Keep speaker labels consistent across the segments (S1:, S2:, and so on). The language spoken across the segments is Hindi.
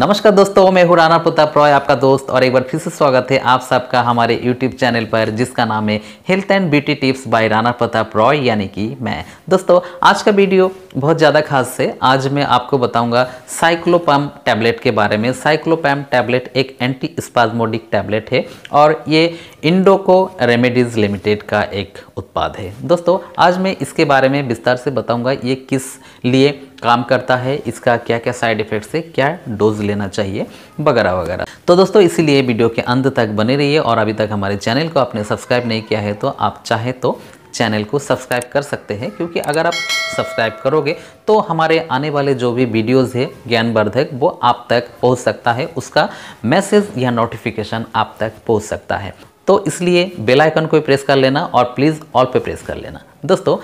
S1: नमस्कार दोस्तों मैं हूँ राणा प्रताप रॉय आपका दोस्त और एक बार फिर से स्वागत है आप सबका हमारे YouTube चैनल पर जिसका नाम है health and beauty tips by Rana Pratap Roy यानी कि मैं दोस्तों आज का वीडियो बहुत ज़्यादा खास है आज मैं आपको बताऊंगा साइक्लोपम टैबलेट के बारे में साइक्लोपम टैबलेट एक एंटी स्पाजमोडिक टैबलेट है और ये इंडोको रेमेडीज़ लिमिटेड का एक उत्पाद है दोस्तों आज मैं इसके बारे में विस्तार से बताऊंगा ये किस लिए काम करता है इसका क्या क्या साइड इफ़ेक्ट्स है क्या डोज लेना चाहिए वगैरह वगैरह तो दोस्तों इसीलिए वीडियो के अंत तक बने रहिए और अभी तक हमारे चैनल को आपने सब्सक्राइब नहीं किया है तो आप चाहें तो चैनल को सब्सक्राइब कर सकते हैं क्योंकि अगर आप सब्सक्राइब करोगे तो हमारे आने वाले जो भी वीडियोस है ज्ञानवर्धक वो आप तक पहुंच सकता है उसका मैसेज या नोटिफिकेशन आप तक पहुंच सकता है तो इसलिए बेल आइकन को प्रेस कर लेना और प्लीज़ ऑल पे प्रेस कर लेना दोस्तों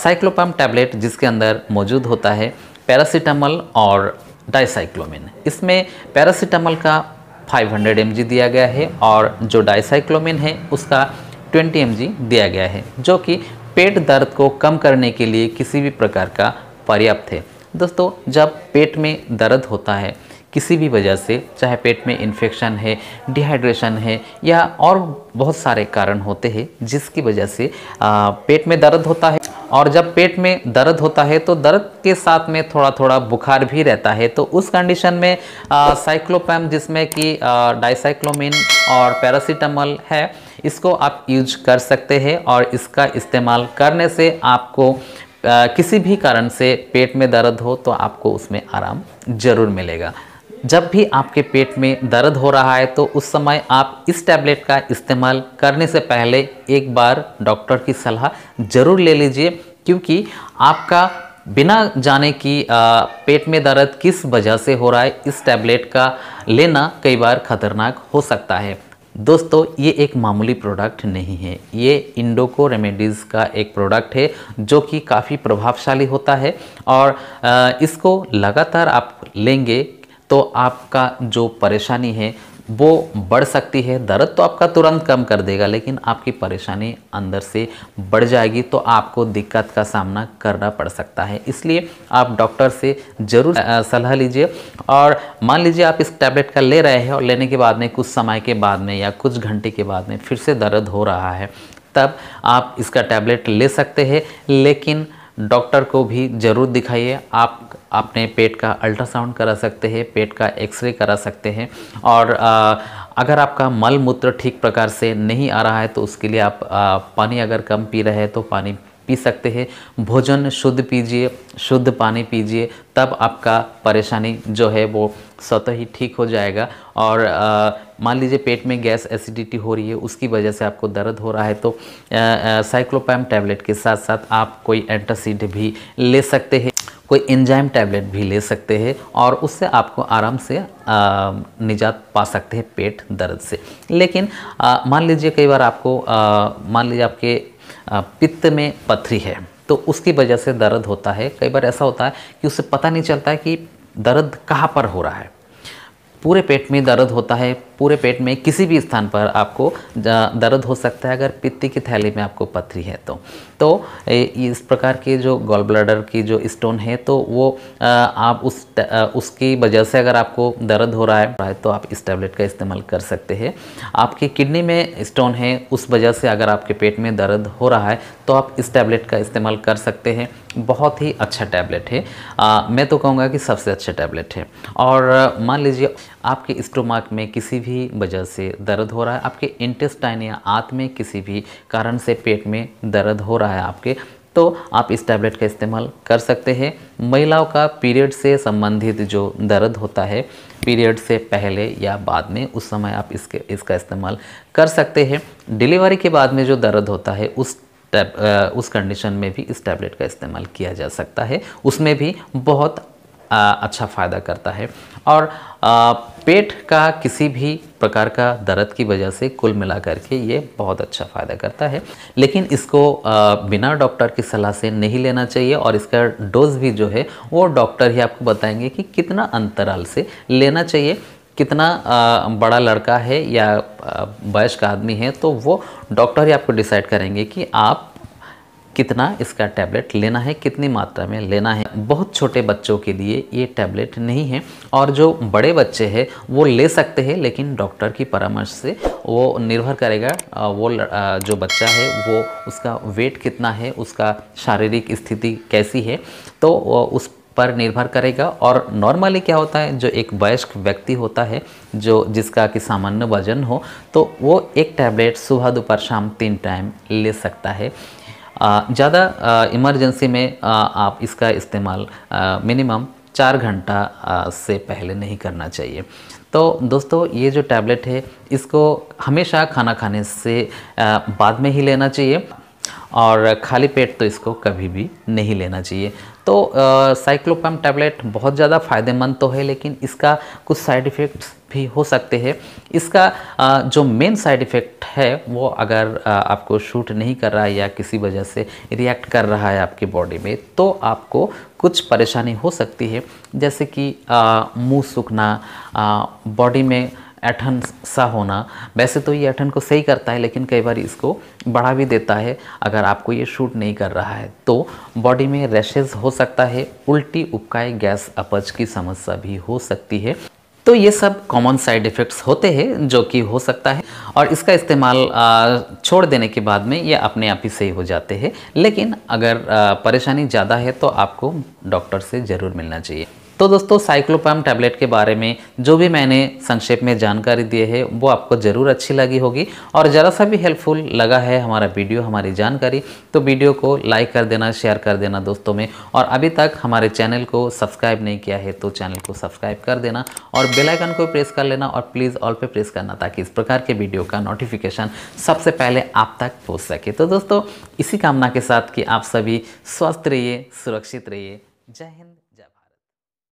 S1: साइक्लोपाम टैबलेट जिसके अंदर मौजूद होता है पैरासीटामल और डाइसाइक्लोमिन इसमें पैरासीटामल का 500 हंड्रेड दिया गया है और जो डाइसाइक्लोमिन है उसका 20 एम दिया गया है जो कि पेट दर्द को कम करने के लिए किसी भी प्रकार का पर्याप्त है दोस्तों जब पेट में दर्द होता है किसी भी वजह से चाहे पेट में इन्फेक्शन है डिहाइड्रेशन है या और बहुत सारे कारण होते हैं जिसकी वजह से आ, पेट में दर्द होता है और जब पेट में दर्द होता है तो दर्द के साथ में थोड़ा थोड़ा बुखार भी रहता है तो उस कंडीशन में साइक्लोपैम जिसमें कि डाइसाइक्लोमिन और पैरासीटामल है इसको आप यूज कर सकते हैं और इसका इस्तेमाल करने से आपको आ, किसी भी कारण से पेट में दर्द हो तो आपको उसमें आराम ज़रूर मिलेगा जब भी आपके पेट में दर्द हो रहा है तो उस समय आप इस टैबलेट का इस्तेमाल करने से पहले एक बार डॉक्टर की सलाह ज़रूर ले लीजिए क्योंकि आपका बिना जाने कि पेट में दर्द किस वजह से हो रहा है इस टैबलेट का लेना कई बार ख़तरनाक हो सकता है दोस्तों ये एक मामूली प्रोडक्ट नहीं है ये इंडोको रेमेडीज़ का एक प्रोडक्ट है जो कि काफ़ी प्रभावशाली होता है और इसको लगातार आप लेंगे तो आपका जो परेशानी है वो बढ़ सकती है दर्द तो आपका तुरंत कम कर देगा लेकिन आपकी परेशानी अंदर से बढ़ जाएगी तो आपको दिक्कत का सामना करना पड़ सकता है इसलिए आप डॉक्टर से ज़रूर सलाह लीजिए और मान लीजिए आप इस टैबलेट का ले रहे हैं और लेने के बाद में कुछ समय के बाद में या कुछ घंटे के बाद में फिर से दर्द हो रहा है तब आप इसका टैबलेट ले सकते हैं लेकिन डॉक्टर को भी ज़रूर दिखाइए आप अपने पेट का अल्ट्रासाउंड करा सकते हैं पेट का एक्सरे करा सकते हैं और आ, अगर आपका मल मूत्र ठीक प्रकार से नहीं आ रहा है तो उसके लिए आप आ, पानी अगर कम पी रहे हैं तो पानी पी सकते हैं भोजन शुद्ध पीजिए शुद्ध पानी पीजिए तब आपका परेशानी जो है वो स्वतः ही ठीक हो जाएगा और मान लीजिए पेट में गैस एसिडिटी हो रही है उसकी वजह से आपको दर्द हो रहा है तो साइक्लोपैम टैबलेट के साथ साथ आप कोई एंटासिड भी ले सकते हैं कोई एंजाइम टैबलेट भी ले सकते हैं और उससे आपको आराम से निजात पा सकते हैं पेट दर्द से लेकिन मान लीजिए कई बार आपको मान लीजिए आपके पित्त में पथरी है तो उसकी वजह से दर्द होता है कई बार ऐसा होता है कि उससे पता नहीं चलता है कि दर्द कहाँ पर हो रहा है पूरे पेट में दर्द होता है पूरे पेट में किसी भी स्थान पर आपको दर्द हो सकता है अगर पित्त की थैली में आपको पथरी है तो तो इस प्रकार के जो गॉल ब्लडर की जो स्टोन है तो वो आप उस उसकी वजह से अगर आपको दर्द हो रहा है तो आप इस टैबलेट का इस्तेमाल कर सकते हैं आपकी किडनी में स्टोन है उस वजह से अगर आपके पेट में दर्द हो रहा है तो आप इस टैबलेट का इस्तेमाल कर सकते हैं बहुत ही अच्छा टैबलेट है आ, मैं तो कहूँगा कि सबसे अच्छा टैबलेट है और मान लीजिए आपके स्टोमक में किसी भी वजह से दर्द हो रहा है आपके इंटेस्टाइन या आँत में किसी भी कारण से पेट में दर्द हो रहा है रहा है आपके तो आप इस टैबलेट का इस्तेमाल कर सकते हैं महिलाओं का पीरियड से संबंधित जो दर्द होता है पीरियड से पहले या बाद में उस समय आप इसके इसका इस्तेमाल कर सकते हैं डिलीवरी के बाद में जो दर्द होता है उस उस कंडीशन में भी इस टैबलेट का इस्तेमाल किया जा सकता है उसमें भी बहुत अच्छा फ़ायदा करता है और पेट का किसी भी प्रकार का दर्द की वजह से कुल मिलाकर के ये बहुत अच्छा फ़ायदा करता है लेकिन इसको बिना डॉक्टर की सलाह से नहीं लेना चाहिए और इसका डोज भी जो है वो डॉक्टर ही आपको बताएंगे कि कितना अंतराल से लेना चाहिए कितना बड़ा लड़का है या वयस्क आदमी है तो वो डॉक्टर ही आपको डिसाइड करेंगे कि आप कितना इसका टैबलेट लेना है कितनी मात्रा में लेना है बहुत छोटे बच्चों के लिए ये टैबलेट नहीं है और जो बड़े बच्चे हैं वो ले सकते हैं लेकिन डॉक्टर की परामर्श से वो निर्भर करेगा वो जो बच्चा है वो उसका वेट कितना है उसका शारीरिक स्थिति कैसी है तो उस पर निर्भर करेगा और नॉर्मली क्या होता है जो एक वयस्क व्यक्ति होता है जो जिसका कि सामान्य वजन हो तो वो एक टैबलेट सुबह दोपहर शाम तीन टाइम ले सकता है ज़्यादा इमरजेंसी में आ, आप इसका इस्तेमाल मिनिमम चार घंटा से पहले नहीं करना चाहिए तो दोस्तों ये जो टैबलेट है इसको हमेशा खाना खाने से बाद में ही लेना चाहिए और खाली पेट तो इसको कभी भी नहीं लेना चाहिए तो साइक्लोपम टैबलेट बहुत ज़्यादा फ़ायदेमंद तो है लेकिन इसका कुछ साइड इफ़ेक्ट्स भी हो सकते हैं इसका आ, जो मेन साइड इफ़ेक्ट है वो अगर आ, आपको शूट नहीं कर रहा है या किसी वजह से रिएक्ट कर रहा है आपकी बॉडी में तो आपको कुछ परेशानी हो सकती है जैसे कि मुंह सूखना बॉडी में ऐठन सा होना वैसे तो ये ऐठन को सही करता है लेकिन कई बार इसको बढ़ा भी देता है अगर आपको ये शूट नहीं कर रहा है तो बॉडी में रैशेज हो सकता है उल्टी उपकाय गैस अपच की समस्या भी हो सकती है तो ये सब कॉमन साइड इफ़ेक्ट्स होते हैं जो कि हो सकता है और इसका इस्तेमाल छोड़ देने के बाद में ये अपने आप ही सही हो जाते हैं लेकिन अगर परेशानी ज़्यादा है तो आपको डॉक्टर से ज़रूर मिलना चाहिए तो दोस्तों साइक्लोपाम टैबलेट के बारे में जो भी मैंने संक्षेप में जानकारी दी है वो आपको ज़रूर अच्छी लगी होगी और ज़रा सा भी हेल्पफुल लगा है हमारा वीडियो हमारी जानकारी तो वीडियो को लाइक कर देना शेयर कर देना दोस्तों में और अभी तक हमारे चैनल को सब्सक्राइब नहीं किया है तो चैनल को सब्सक्राइब कर देना और बेलाइकन को प्रेस कर लेना और प्लीज़ ऑल पर प्रेस करना ताकि इस प्रकार के वीडियो का नोटिफिकेशन सबसे पहले आप तक पहुँच सके तो दोस्तों इसी कामना के साथ कि आप सभी स्वस्थ रहिए सुरक्षित रहिए जय हिंद